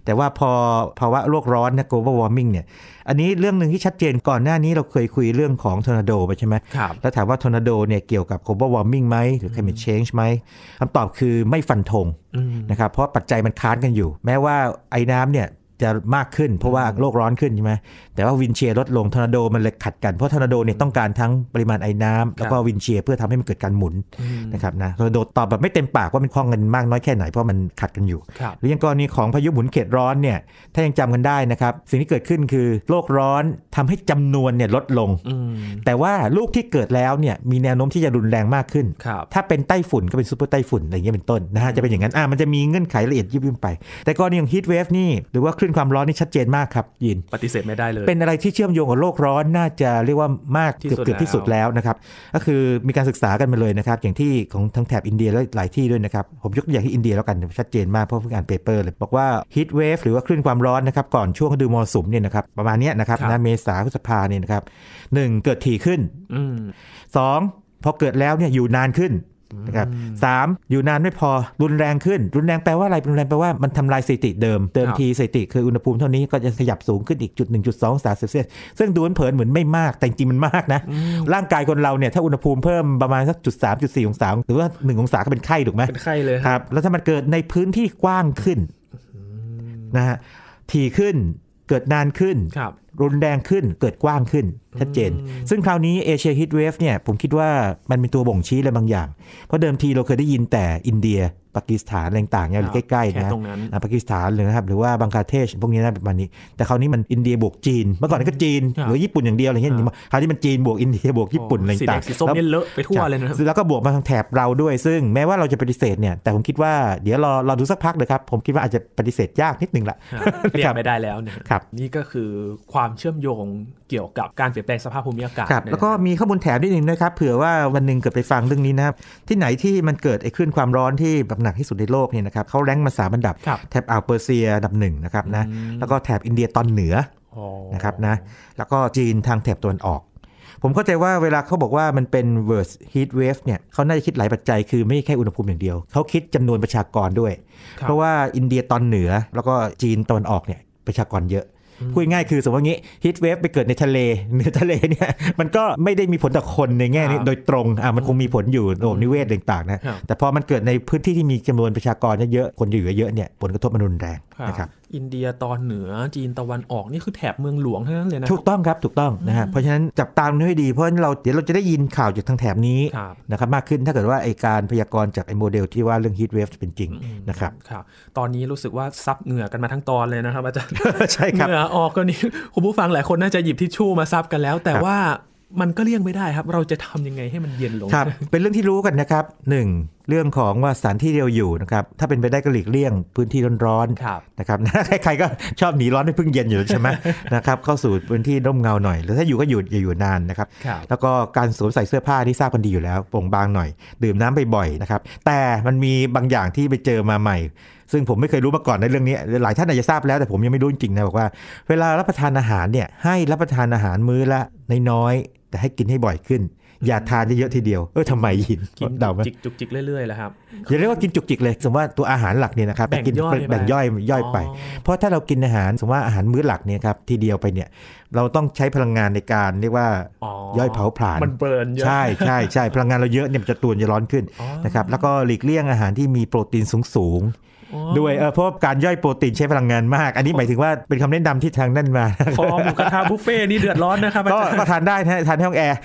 แต่ว่าพอภาวะโลกร้อนนะ global warming เนี่ย อันนี้เรื่องหนึ่งที่ชัดเจนก่อนหน้านี้เราเคยคุยเรื่องของทอร์นาโดไปใช่ไหมครับแล้วถามว่าทอร์นาโดเนี่ยเกี่ยวกับ global warming ไหมหรือ climate change ไหมคำตอบคือไม่ฟันธงนะครับเพราะปัจจัยมันค้านกันอยู่ แม้ว่าไอ้น้ำเนี่ยจะมากขึ้นเพราะว่าโลกร้อนขึ้นใช่ไหมแต่ว่าวินเชียร์ลดลงทอร์นาโดมันเลยขัดกันเพราะทอร์นาโดเนี่ยต้องการทั้งปริมาณไอ้น้ำ แล้วก็วินเชียร์เพื่อทำให้มันเกิดการหมุนนะครับนะทอร์นาโดตอบแบบไม่เต็มปากว่ามันคล้องกันมากน้อยแค่ไหนเพราะมันขัดกันอยู่หรือยังกรณีของพายุหมุนเขตร้อนเนี่ยถ้ายังจำกันได้นะครับสิ่งที่เกิดขึ้นคือโลกร้อนทำให้จำนวนเนี่ยลดลง แต่ว่าลูกที่เกิดแล้วเนี่ยมีแนวโน้มที่จะรุนแรงมากขึ้น ถ้าเป็นไต้ฝุ่นก็เป็นซูเปอร์ไต้ฝุ่นอะไรเงี้ยเป็นต้นนะฮะจะเป็นอย่างนั้นอ่ะมันจะมีเงื่อนไขละเอียดยิบยิบไปแต่กรณีของฮีทเวฟนี่หรือว่าคลื่นนความร้อนนี่ชัดเจนมากครับยินปฏิเสธไม่ได้เลยเป็นอะไรที่เชื่อมโยงกับโลกร้อนน่าจะเรียกว่ามากเกือบเกือบที่สุดแล้วนะครับ ก็คือมีการศึกษากันมาเลยนะครับ อย่างที่ของทั้งแถบอินเดียและหลายที่ด้วยนะครับ ผมยกตัวอย่างที่อินเดียแล้วกันชัดเจนมากเพราะเพิ่งอ่านเปเปอร์เลยบอกว่าฮีทเวฟหรือว่าคลื่นความร้อนนะครับก่อนช่วงฤดูมรสุมเนี่ยนะครับ ประมาณนี้นะครับนะเมษาพฤษภาเนี่ยนะครับหนึ่งเกิดถี่ขึ้นสองพอเกิดแล้วเนี่ยอยู่นานขึ้นนะครับสามอยู่นานไม่พอรุนแรงขึ้น รุนแรงแปลว่าอะไรรุนแรงแปลว่า มันทำลายสถิติเดิมเติมทีสถิติคืออุณหภูมิเท่านี้ก็จะขยับสูงขึ้นอีกจุดหนึ่งจุดสองศาเซลเซียสซึ่งดูเผินเหมือนไม่มาก แต่จริงมันมากนะ ร่างกายคนเราเนี่ย ถ้าอุณหภูมิเพิ่มประมาณสักจุดสามจุดสี่องศาหรือว่าหนึ่งองศาก็เป็นไข้ถูกไหมเป็นไข้เลยครับแล้วถ้ามันเกิดในพื้นที่กว้างขึ้นนะฮะถี่ขึ้นเกิดนานขึ้นรรุนแรงขึ้น เกิดกว้างขึ้นชัดเจน ซึ่งคราวนี้เอเชียฮิตเวฟเนี่ยผมคิดว่ามันเป็นตัวบ่งชี้อะไรบางอย่าง เพราะเดิมทีเราเคยได้ยินแต่อินเดียปากีสถาน อะไรต่างเนี่ยหรือใกล้ๆนะปากีสถานหรือนะครับหรือว่าบังคาเทศพวกนี้นะประมาณนี้ แต่คราวนี้มันอินเดียบวกจีนเมื่อก่อนก็จีน หรือญี่ปุ่นอย่างเดียวอะไรเงี้ยคราวนี้มันจีนบวกอินเดียบวกญี่ปุ่นอะไรต่างๆแล้เลอะไปทั่วเลยนะแล้วก็บวกมาทางแถบเราด้วย ซึ่งแม้ว่าเราจะปฏิเสธเนี่ยแต่ผมคิดว่าเดี๋ยวรอรอดูสักพักเลยครับ ผมคิดว่าอาจจะปฏิเสธยากนิดนึงละเรียกไม่ได้แล้วเนี่ยนี่ก็คือความเชื่อมโยงเกี่ยวกับการเปลี่ยนแปลงสภาพภูมิอากาศครับแล้วก็มีข้อมูลแถมนิดนึงนะครับเผื่อว่าวันหนึ่งเกิดไปฟังเรื่องนี้นะครับที่ไหนที่มันเกิดไอ้คลื่นความร้อนที่แบบหนักที่สุดในโลกเนี่ยนะครับเขาแรงมาสามอันดับ แถบอ่าวเปอร์เซียอันดับหนึ่งนะครับนะ แล้วก็แถบอินเดียตอนเหนือนะครับนะ แล้วก็จีนทางแถบตะวันออก ผมเข้าใจว่าเวลาเขาบอกว่ามันเป็น worst heat wave เนี่ยเขาน่าจะคิดหลายปัจจัยคือไม่ใช่แค่อุณหภูมิ อย่างเดียวเขาคิดจำนวนประชากรด้วย เพราะว่าอินเดียตอนเหนือแล้วก็จีนตะวันออกเนี่ยประชากรเยอะพูดง่ายคือสมมติว่างี้ฮิทเวฟไปเกิดในทะเลเนือทะเลเนี่ยมันก็ไม่ได้มีผลต่อคนในแง่นี้โดยตรงอ่ะมันคงมีผลอยู่โอบนิเวศต่างๆนะแต่พอมันเกิดในพื้นที่ที่มีจำนวนประชากรเยอะๆคนอยู่เยอะๆเนี่ยผลกระทบมันรุนแรงนะครับอินเดียตอนเหนือจีนตะวันออกนี่คือแถบเมืองหลวงเท่านั้นเลยนะถูกต้องครับถูกต้องนะฮะเพราะฉะนั้นจับตามนี้ให้ดีเพราะเราเดี๋ยวเราจะได้ยินข่าวจากทางแถบนี้นะครับมากขึ้นถ้าเกิดว่าไอการพยากรณ์จากไอโมเดลที่ว่าเรื่องฮีทเวฟจะเป็นจริงนะครับครับตอนนี้รู้สึกว่าซับเหงื่อกันมาทั้งตอนเลยนะครับอาจารย์ใช่ครับเหงื่อออกก็นี้คุณผู้ฟังหลายคนน่าจะหยิบทิชชู่มาซับกันแล้ว แต่ว่ามันก็เลี่ยงไม่ได้ครับ เราจะทำยังไงให้มันเย็นลงครับ เป็นเรื่องที่รู้กันนะครับหนึ่งเรื่องของว่าสถานที่เดียวอยู่นะครับถ้าเป็นไปได้ก็หลีกเลี่ยงพื้นที่ร้อนๆนะครับใครๆ ก็ชอบหนีร้อนให้พึ่งเย็นอยู่ใช่ไหมนะครับเข้าสู่พื้นที่ร่มเงาหน่อยแล้วถ้าอยู่ก็อยู่อย่าอยู่นานนะครับแล้วก็การสวมใส่เสื้อผ้าที่ทราบกันดีอยู่แล้วโปร่งบางหน่อย ดื่มน้ำบ่อยๆนะครับ แต่มันมีบางอย่างที่ไปเจอมาใหม่ ซึ่งผมไม่เคยรู้มาก่อนในเรื่องนี้หลายท่านอาจจะทราบแล้วแต่ผมยังไม่รู้จริงนะบอกว่า เวลารับประทานอาหารเนี่ยให้รับประทานอาหารมื้อละน้อยแต่ให้กินให้บ่อยขึ้น อย่าทานเยอะทีเดียว เออทำไมยินกินเดาไหมจุกจิกเรื่อยๆแล้วครับอย่าเรียกว่ากินจุกจิกเลย สมมติว่าตัวอาหารหลักเนี่ยนะครับแบ่งย่อยแบ่งย่อยย่อยไป เพราะถ้าเรากินอาหารสมมติว่าอาหารมื้อหลักเนี่ยครับทีเดียวไปเนี่ย เราต้องใช้พลังงานในการเรียกว่าย่อยเผาผลาญมันเบิร์นเยอะใช่ใช่ใช่ พลังงานเราเยอะเนี่ยจะตัวจะร้อนขึ้นนะครับ แล้วก็หลีกเลี่ยงอาหารที่มีโปรตีนสูงๆด้วยเออเพราะการย่อยโปรตีนใช้พลังงานมาก อันนี้หมายถึงว่าเป็นคำเแนะนดำที่ทางนั่นมาขอหมูกระทะบุฟเฟ่นี่เดือดร้อนนะครับ ก็ทานได้นะทานในห้องแอร์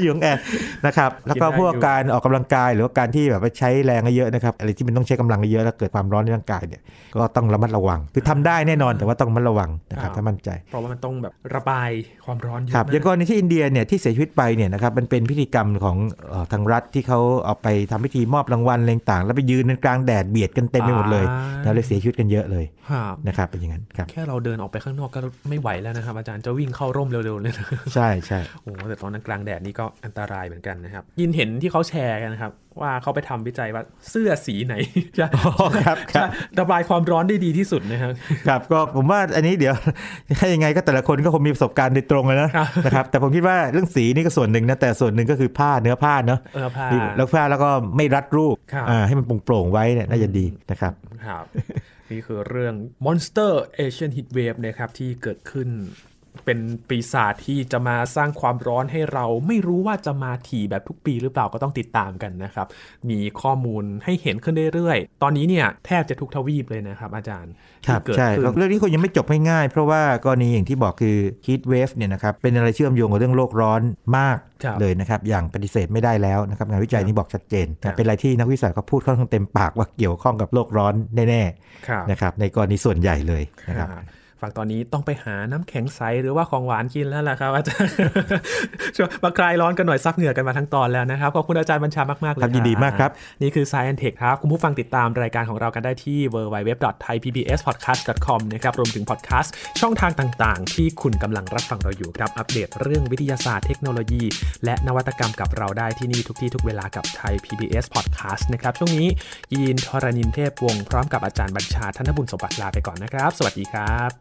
อยู่ห้องแอร์นะครับแล้วก็พวกการออกกำลังกายหรือว่าการที่แบบใช้แรงเยอะนะครับอะไรที่มันต้องใช้กำลังเยอะแล้วเกิดความร้อนในร่างกายเนี่ยก็ต้องระมัดระวัง คือทำได้แน่นอนแต่ว่าต้องระมัดระวังนะครับถ้ามั่นใจ เพราะว่ามันต้องแบบระบายความร้อนเยอะครับอย่างกรณีที่อินเดียเนี่ยที่เสียชีวิตไปเนี่ยนะครับมันเป็นพิธีกรรมของทางรัฐที่เขาเอาไปทำพิธีมอบรางวัลอะไรต่างแล้วไปยืนในกลางแดดเบียยดกันเต็มไปหมดเลย แล้วเลยเสียชีวิตกันเยอะเลยนะครับ เป็นอย่างนั้นครับ แค่เราเดินออกไปข้างนอกก็ไม่ไหวแล้วนะครับ อาจารย์จะวิ่งเข้าร่มเร็วๆเลย ใช่ใช่โอ้แต่ตอนนั้นกลางแดดนี่ก็อันตรายเหมือนกันนะครับ ยินเห็นที่เขาแชร์กันนะครับว่าเขาไปทำวิจัยว่าเสื้อสีไหนจะครับระบายความร้อนได้ดีที่สุดนะครับครับก็ผมว่าอันนี้เดี๋ยวถ้ายังไงก็แต่ละคนก็คงมีประสบการณ์ในตรงเลยนะนะครับแต่ผมคิดว่าเรื่องสีนี่ก็ส่วนหนึ่งนะแต่ส่วนหนึ่งก็คือผ้าเนื้อผ้าเนาะเนื้้อผาแล้วผ้าแล้วก็ไม่รัดรูปอ่าให้มันโปร่งไว้เนี่ยน่าจะดีนะครับครับนี่คือเรื่อง Monster Asian Heatwave นะครับที่เกิดขึ้นเป็นปีศาจที่จะมาสร้างความร้อนให้เราไม่รู้ว่าจะมาถี่แบบทุกปีหรือเปล่าก็ต้องติดตามกันนะครับ มีข้อมูลให้เห็นขึ้นเรื่อยๆ ตอนนี้เนี่ย แทบจะทุกทวีปเลยนะครับ อาจารย์ ครับใช่เรื่องนี้คนยังไม่จบง่ายๆเพราะว่ากรณีอย่างที่บอกคือฮีทเวฟเนี่ยนะครับเป็นอะไรเชื่อมโยงกับเรื่องโลกร้อนมากเลยนะครับ อย่างปฏิเสธไม่ได้แล้วนะครับงานวิจัยนี้บอกชัดเจนเป็นอะไรที่นักวิยาขารพูดค่อนข้างเต็มปากว่าเกี่ยวข้องกับโลกร้อนแน่ๆนะครับในกรณีส่วนใหญ่เลยนะครับฟังตอนนี้ต้องไปหาน้ำแข็งใสหรือว่าของหวานกินแล้วล่ะครับอาจารย์มาคลายร้อนกันหน่อยซับเหงื่อกันมาทั้งตอนแล้วนะครับ ขอบคุณอาจารย์บัญชามากมากเลยครับยินดีมากครับ นี่คือ Science Tech ครับ คุณผู้ฟังติดตามรายการของเรากันได้ที่ www.thaipbspodcast.com นะครับรวมถึงพอดแคสต์ช่องทางต่าง ๆ ที่คุณกำลังรับฟังเราอยู่ครับอัปเดตเรื่องวิทยาศาสตร์เทคโนโลยี และนวัตกรรมกับเราได้ที่นี่ทุกที่ทุกเวลากับไทย PBS Podcast นะครับช่วงนี้ยีนทรณินเทพวงศ์พร้อมกับอาจารย์บัญชาท่านบุญสมบัติลาไปก่อนนะครับ สวัสดีครับ